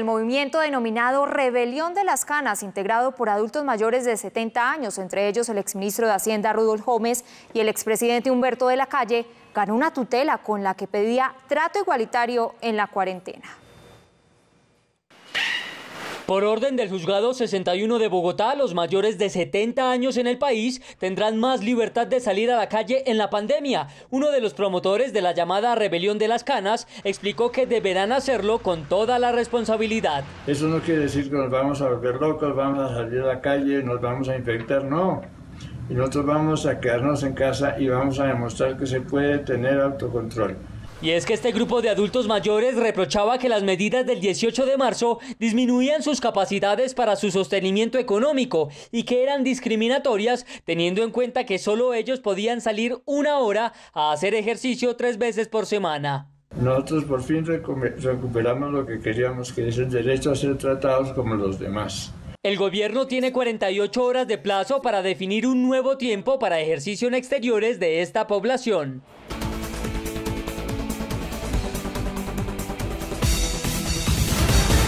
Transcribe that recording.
el movimiento denominado Rebelión de las Canas, integrado por adultos mayores de 70 años, entre ellos el exministro de Hacienda Rudolf Gómez y el expresidente Humberto de la Calle, ganó una tutela con la que pedía trato igualitario en la cuarentena. Por orden del juzgado 61 de Bogotá, los mayores de 70 años en el país tendrán más libertad de salir a la calle en la pandemia. Uno de los promotores de la llamada rebelión de las canas explicó que deberán hacerlo con toda la responsabilidad. Eso no quiere decir que nos vamos a volver locos, vamos a salir a la calle, nos vamos a infectar, no. Y nosotros vamos a quedarnos en casa y vamos a demostrar que se puede tener autocontrol. Y es que este grupo de adultos mayores reprochaba que las medidas del 18 de marzo disminuían sus capacidades para su sostenimiento económico y que eran discriminatorias teniendo en cuenta que solo ellos podían salir una hora a hacer ejercicio tres veces por semana. Nosotros por fin recuperamos lo que queríamos, que es el derecho a ser tratados como los demás. El gobierno tiene 48 horas de plazo para definir un nuevo tiempo para ejercicio en exteriores de esta población.